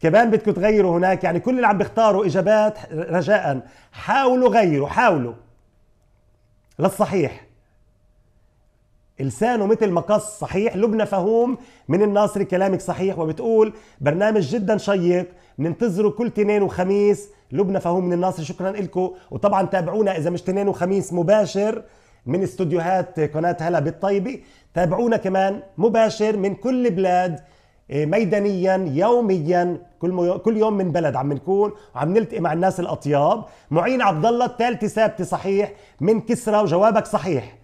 كمان بدكم تغيروا هناك يعني كل اللي عم بيختاروا إجابات رجاء حاولوا غيروا حاولوا للصحيح لسانه مثل مقص صحيح لبنى فهوم من الناصري كلامك صحيح وبتقول برنامج جدا شيق ننتظره كل تنين وخميس لبنى فهوم من الناصري شكرا لكم وطبعا تابعونا اذا مش تنين وخميس مباشر من استوديوهات قناة هلا بالطيبة تابعونا كمان مباشر من كل بلاد إيه، ميدانيا يوميا كل كل يوم من بلد عم نكون وعم نلتقي مع الناس الاطياب معين عبد الله الثالثه ثابته صحيح من كسرى وجوابك صحيح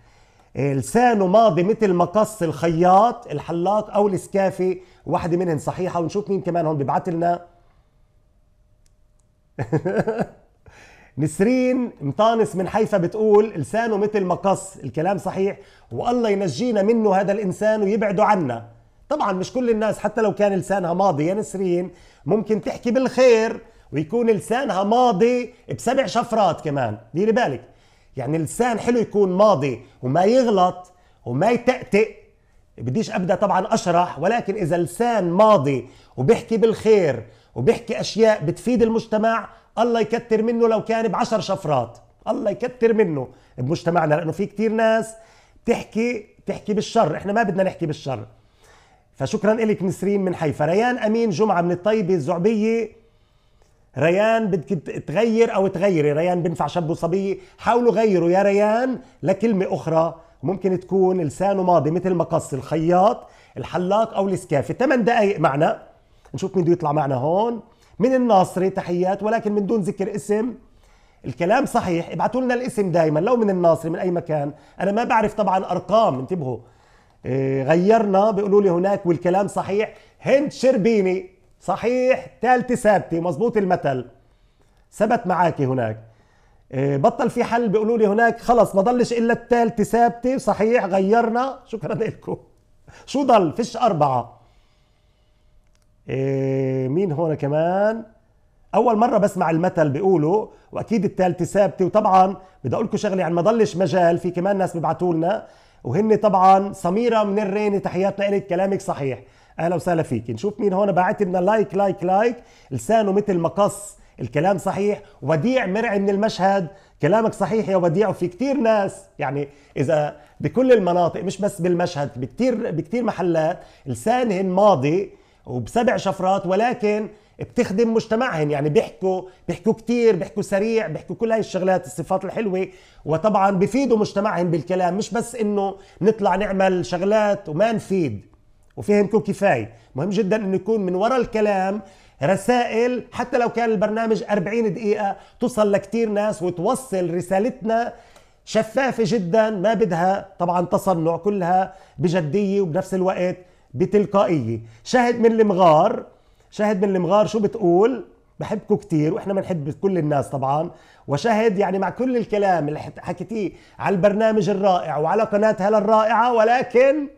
إيه، لسانه ماضي مثل مقص الخياط الحلاق او الاسكافي واحدة منهم صحيحة ونشوف مين كمان هون ببعث لنا (laughs) نسرين مطانس من حيفا بتقول لسانه مثل مقص الكلام صحيح والله ينجينا منه هذا الانسان ويبعده عنا طبعا مش كل الناس حتى لو كان لسانها ماضي يا نسرين ممكن تحكي بالخير ويكون لسانها ماضي بسبع شفرات كمان ديري بالك يعني اللسان حلو يكون ماضي وما يغلط وما يتأتئ بديش ابدا طبعا اشرح ولكن اذا لسان ماضي وبيحكي بالخير وبيحكي اشياء بتفيد المجتمع الله يكتر منه لو كان بعشر شفرات الله يكتر منه بمجتمعنا لانه في كتير ناس بتحكي بتحكي بالشر احنا ما بدنا نحكي بالشر فشكرا لك نسرين من حيفا ريان امين جمعه من الطيبه الزعبيه ريان بدك تغير او تغيري ريان بنفع شاب وصبيه حاولوا غيروا يا ريان لكلمه اخرى ممكن تكون لسانه ماضي مثل مقص الخياط الحلاق او الاسكافه 8 دقائق معنا نشوف مين بده يطلع معنا هون من الناصري تحيات ولكن من دون ذكر اسم الكلام صحيح ابعتوا لنا الاسم دائما لو من الناصري من اي مكان انا ما بعرف طبعا ارقام انتبهوا آه، غيرنا بيقولوا لي هناك والكلام صحيح هند شربيني صحيح ثالثة ثابتة مزبوط المثل ثبت معك هناك آه، بطل في حل بيقولوا لي هناك خلص ما ضلش الا الثالثة ثابتة صحيح غيرنا (laughs) شكرا لكم شو ضل فيش أربعة آه، مين هون كمان اول مره بسمع المثل بيقولوا واكيد الثالثه ثابته وطبعا بدي اقول لكم شغله يعني ما ضلش مجال في كمان ناس بيبعتوا لنا وهن طبعا سميره من الريني تحياتنا لك كلامك صحيح اهلا وسهلا فيك نشوف مين هون بعت لنا لايك لايك لايك لسانه مثل مقص الكلام صحيح وديع مرعي من المشهد كلامك صحيح يا وديع وفي كتير ناس يعني اذا بكل المناطق مش بس بالمشهد بكتير بكتير محلات لسانهن ماضي وبسبع شفرات ولكن بتخدم مجتمعهم يعني بيحكوا بيحكوا كتير بيحكوا سريع بيحكوا كل هاي الشغلات الصفات الحلوه وطبعا بفيدوا مجتمعهم بالكلام مش بس انه نطلع نعمل شغلات وما نفيد وفهمكم كفايه مهم جدا انه يكون من وراء الكلام رسائل حتى لو كان البرنامج 40 دقيقة توصل لكتير ناس وتوصل رسالتنا شفافة جدا ما بدها طبعا تصنع كلها بجدية وبنفس الوقت بتلقائية شاهد من المغار شاهد من المغار شو بتقول بحبكم كثير واحنا بنحب كل الناس طبعا وشهد يعني مع كل الكلام اللي حكيتيه على البرنامج الرائع وعلى قناه هلا الرائعه ولكن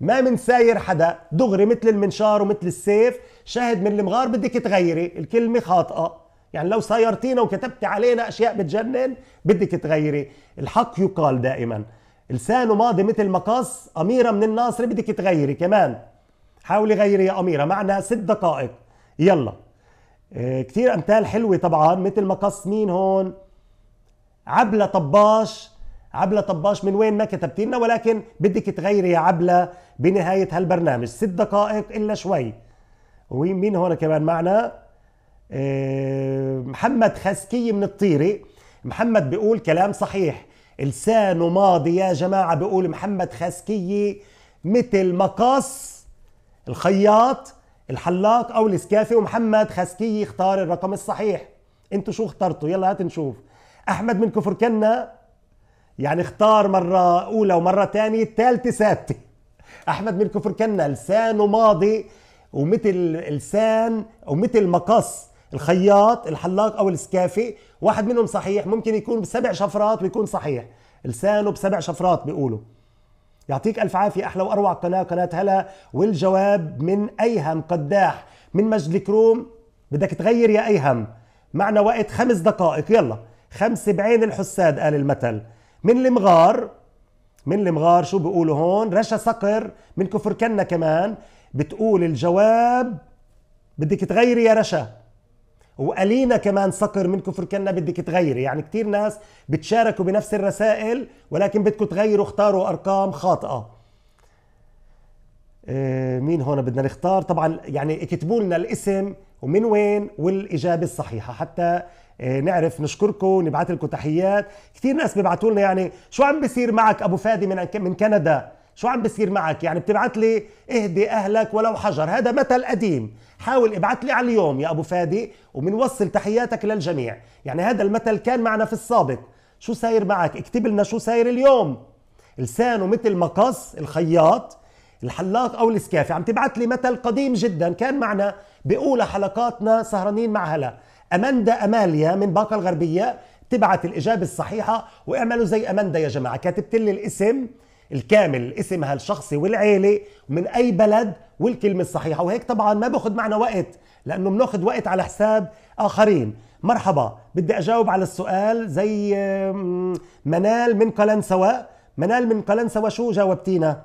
ما من ساير حدا دغري مثل المنشار ومثل السيف شاهد من المغار بدك تغيري الكلمه خاطئه يعني لو سايرتينا وكتبت علينا اشياء بتجنن بدك تغيري الحق يقال دائما لسانه ماضي مثل مقص اميره من الناصر بدك تغيري كمان حاولي غيري يا أميرة معنا ست دقائق يلا آه، كثير أمثال حلوة طبعا مثل مقص مين هون عبلة طباش عبلة طباش من وين ما كتبتي لنا ولكن بدك تغيري يا عبلة بنهاية هالبرنامج ست دقائق إلا شوي ومين هون كمان معنا آه، محمد خسكي من الطيري محمد بيقول كلام صحيح لسانه ماضي يا جماعة بيقول محمد خسكي مثل مقص الخياط الحلاق او الاسكافي ومحمد خسكي اختار الرقم الصحيح انتوا شو اخترتوا يلا هات نشوف احمد من كفر كنا يعني اختار مرة أولى ومرة تانية ثالثة سادسة أحمد من كفر كنا لسانه ماضي ومثل لسان ومثل مقص الخياط الحلاق أو الاسكافي واحد منهم صحيح ممكن يكون بسبع شفرات ويكون صحيح لسانه بسبع شفرات بيقولوا يعطيك ألف عافية أحلى وأروع قناة قناة هلا والجواب من أيهم قداح من مجد الكروم بدك تغير يا أيهم معنا وقت خمس دقائق يلا خمسة بعين الحساد قال المثل من المغار من المغار شو بيقولوا هون رشا صقر من كفر كنا كمان بتقول الجواب بدك تغيري يا رشا وقالينا كمان صقر من كفر كنا بدك تغيري يعني كتير ناس بتشاركوا بنفس الرسائل ولكن بدكم تغيروا اختاروا ارقام خاطئه آه، مين هون بدنا نختار طبعا يعني اكتبوا لنا الاسم ومن وين والاجابه الصحيحه حتى آه، نعرف نشكركم نبعث لكم تحيات كثير ناس بيبعثوا لنا يعني شو عم بيصير معك ابو فادي من من كندا شو عم بصير معك يعني بتبعت لي اهدي اهلك ولو حجر هذا مثل قديم حاول ابعت لي على اليوم يا ابو فادي وبنوصل تحياتك للجميع يعني هذا المثل كان معنا في السابق شو ساير معك اكتب لنا شو ساير اليوم لسانه مثل مقص الخياط الحلاق او الاسكافي عم تبعت لي مثل قديم جدا كان معنا باولى حلقاتنا سهرانين مع هلا اماندا اماليا من باقه الغربيه تبعت الإجابة الصحيحة واعملوا زي أماندا يا جماعة كاتبت لي الاسم الكامل اسمها الشخصي والعيله ومن اي بلد والكلمه الصحيحه وهيك طبعا ما باخذ معنا وقت لانه بناخذ وقت على حساب اخرين مرحبا بدي اجاوب على السؤال زي منال من قلنسوة منال من قلنسوة شو جاوبتينا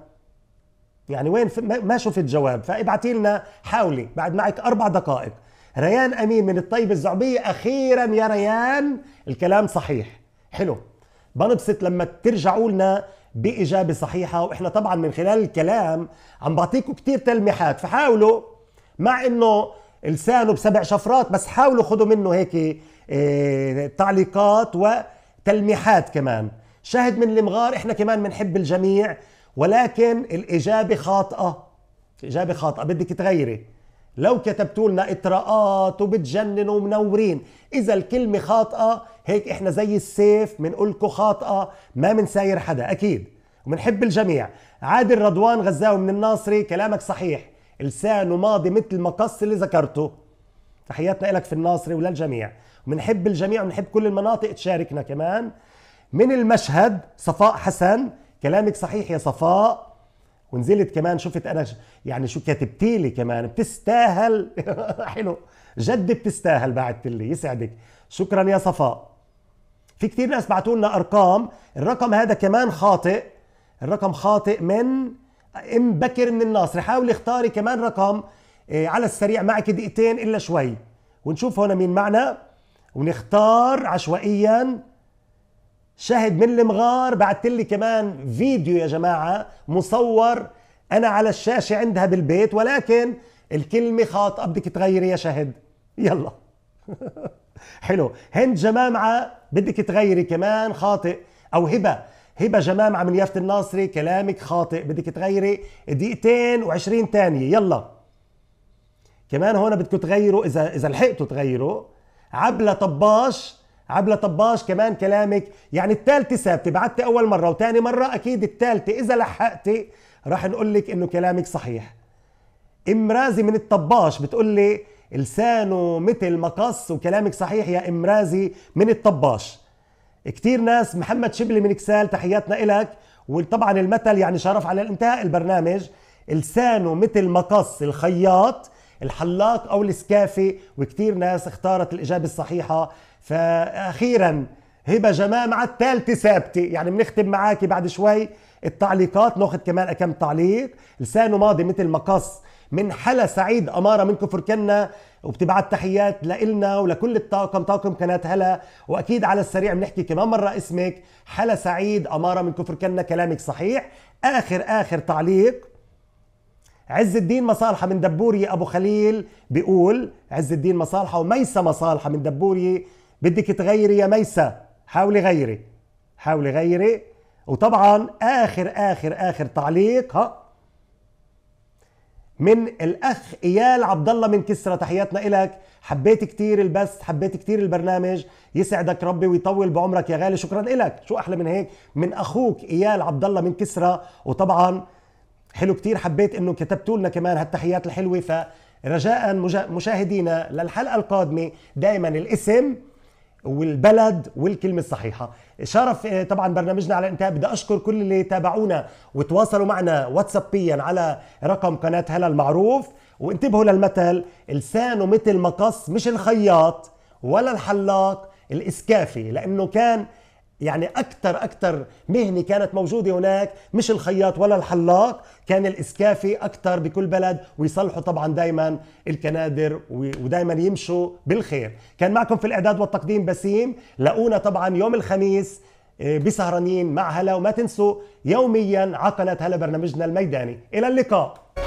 يعني وين ما شفت جواب فابعتي لنا حاولي بعد معك اربع دقائق ريان امين من الطيبه الزعبيه اخيرا يا ريان الكلام صحيح حلو بنبسط لما ترجعوا لنا باجابه صحيحه واحنا طبعا من خلال الكلام عم بعطيكم كثير تلميحات فحاولوا مع انه لسانه بسبع شفرات بس حاولوا خذوا منه هيك إيه، تعليقات وتلميحات كمان شاهد من المغار احنا كمان بنحب الجميع ولكن الاجابه خاطئه اجابه خاطئه بدك تغيري لو كتبتوا لنا اطراءات وبتجننوا ومنورين اذا الكلمه خاطئه هيك احنا زي السيف بنقولكم خاطئه ما بنساير حدا اكيد وبنحب الجميع عادل رضوان غزاوي من الناصري كلامك صحيح لسانه ماضي مثل مقص اللي ذكرته تحياتنا لك في الناصري وللجميع وبنحب الجميع وبنحب كل المناطق تشاركنا كمان من المشهد صفاء حسن كلامك صحيح يا صفاء ونزلت كمان شفت انا يعني شو كاتبتيلي كمان بتستاهل (laughs) حلو جد بتستاهل بعدت لي يسعدك شكرا يا صفاء في كثير ناس بعثوا لنا ارقام الرقم هذا كمان خاطئ الرقم خاطئ من ام بكر من الناصر حاولي اختاري كمان رقم آه، على السريع معك دقيقتين الا شوي ونشوف هنا مين معنا ونختار عشوائيا شاهد من المغار بعت لي كمان فيديو يا جماعه مصور انا على الشاشه عندها بالبيت ولكن الكلمه خاطئه بدك تغيري يا شاهد يلا (laughs) حلو هند جمامعه بدك تغيري كمان خاطئ او هبه هبه جمامعه من يافت الناصري كلامك خاطئ بدك تغيري دقيقتين و20 ثانيه يلا كمان هون بدكم تغيروا اذا اذا لحقتوا تغيروا عبله طباش عبلة طباش كمان كلامك يعني الثالثة ثابتة بعدت أول مرة وثاني مرة أكيد الثالثة إذا لحقت راح نقول لك إنه كلامك صحيح إمرازي من الطباش بتقول لي لسانه مثل مقص وكلامك صحيح يا إمرازي من الطباش كثير ناس محمد شبلي من كسال تحياتنا إلك وطبعا المثل يعني شرف على الانتهاء البرنامج لسانه مثل مقص الخياط الحلاق او السكافي وكثير ناس اختارت الاجابه الصحيحه فاخيرا هبه جماعه مع الثالثه ثابته يعني بنختم معاكي بعد شوي التعليقات ناخذ كمان كم تعليق لسانه ماضي مثل ما قص من حلا سعيد أمارة من كفر كنا وبتبعت تحيات لإلنا ولكل الطاقم طاقم قناة هلا وأكيد على السريع بنحكي كمان مرة اسمك حلا سعيد أمارة من كفر كنا كلامك صحيح آخر آخر تعليق عز الدين مصالحة من دبوري أبو خليل بيقول عز الدين مصالحة وميسة مصالحة من دبوري بدك تغيري يا ميسا حاولي غيري حاولي غيري وطبعا آخر آخر آخر تعليق ها من الاخ ايال عبد الله من كسرى تحياتنا الك حبيت كتير البث حبيت كتير البرنامج يسعدك ربي ويطول بعمرك يا غالي شكرا الك شو احلى من هيك من اخوك ايال عبد الله من كسرى وطبعا حلو كتير حبيت انه كتبتوا لنا كمان هالتحيات الحلوه فرجاء مشاهدينا للحلقه القادمه دائما الاسم والبلد والكلمة الصحيحة شرف آه، طبعا برنامجنا على الانتهاء بدي أشكر كل اللي تابعونا وتواصلوا معنا واتسابيا على رقم قناة هلا المعروف وانتبهوا للمثل لسانه مثل مقص مش الخياط ولا الحلاق الإسكافي لأنه كان يعني أكثر أكثر مهنة كانت موجودة هناك مش الخياط ولا الحلاق كان الإسكافي أكثر بكل بلد ويصلحوا طبعا دايما الكنادر ودايما يمشوا بالخير كان معكم في الإعداد والتقديم بسيم لقونا طبعا يوم الخميس آه، بسهرانين مع هلا وما تنسوا يوميا عقلة هلا برنامجنا الميداني إلى اللقاء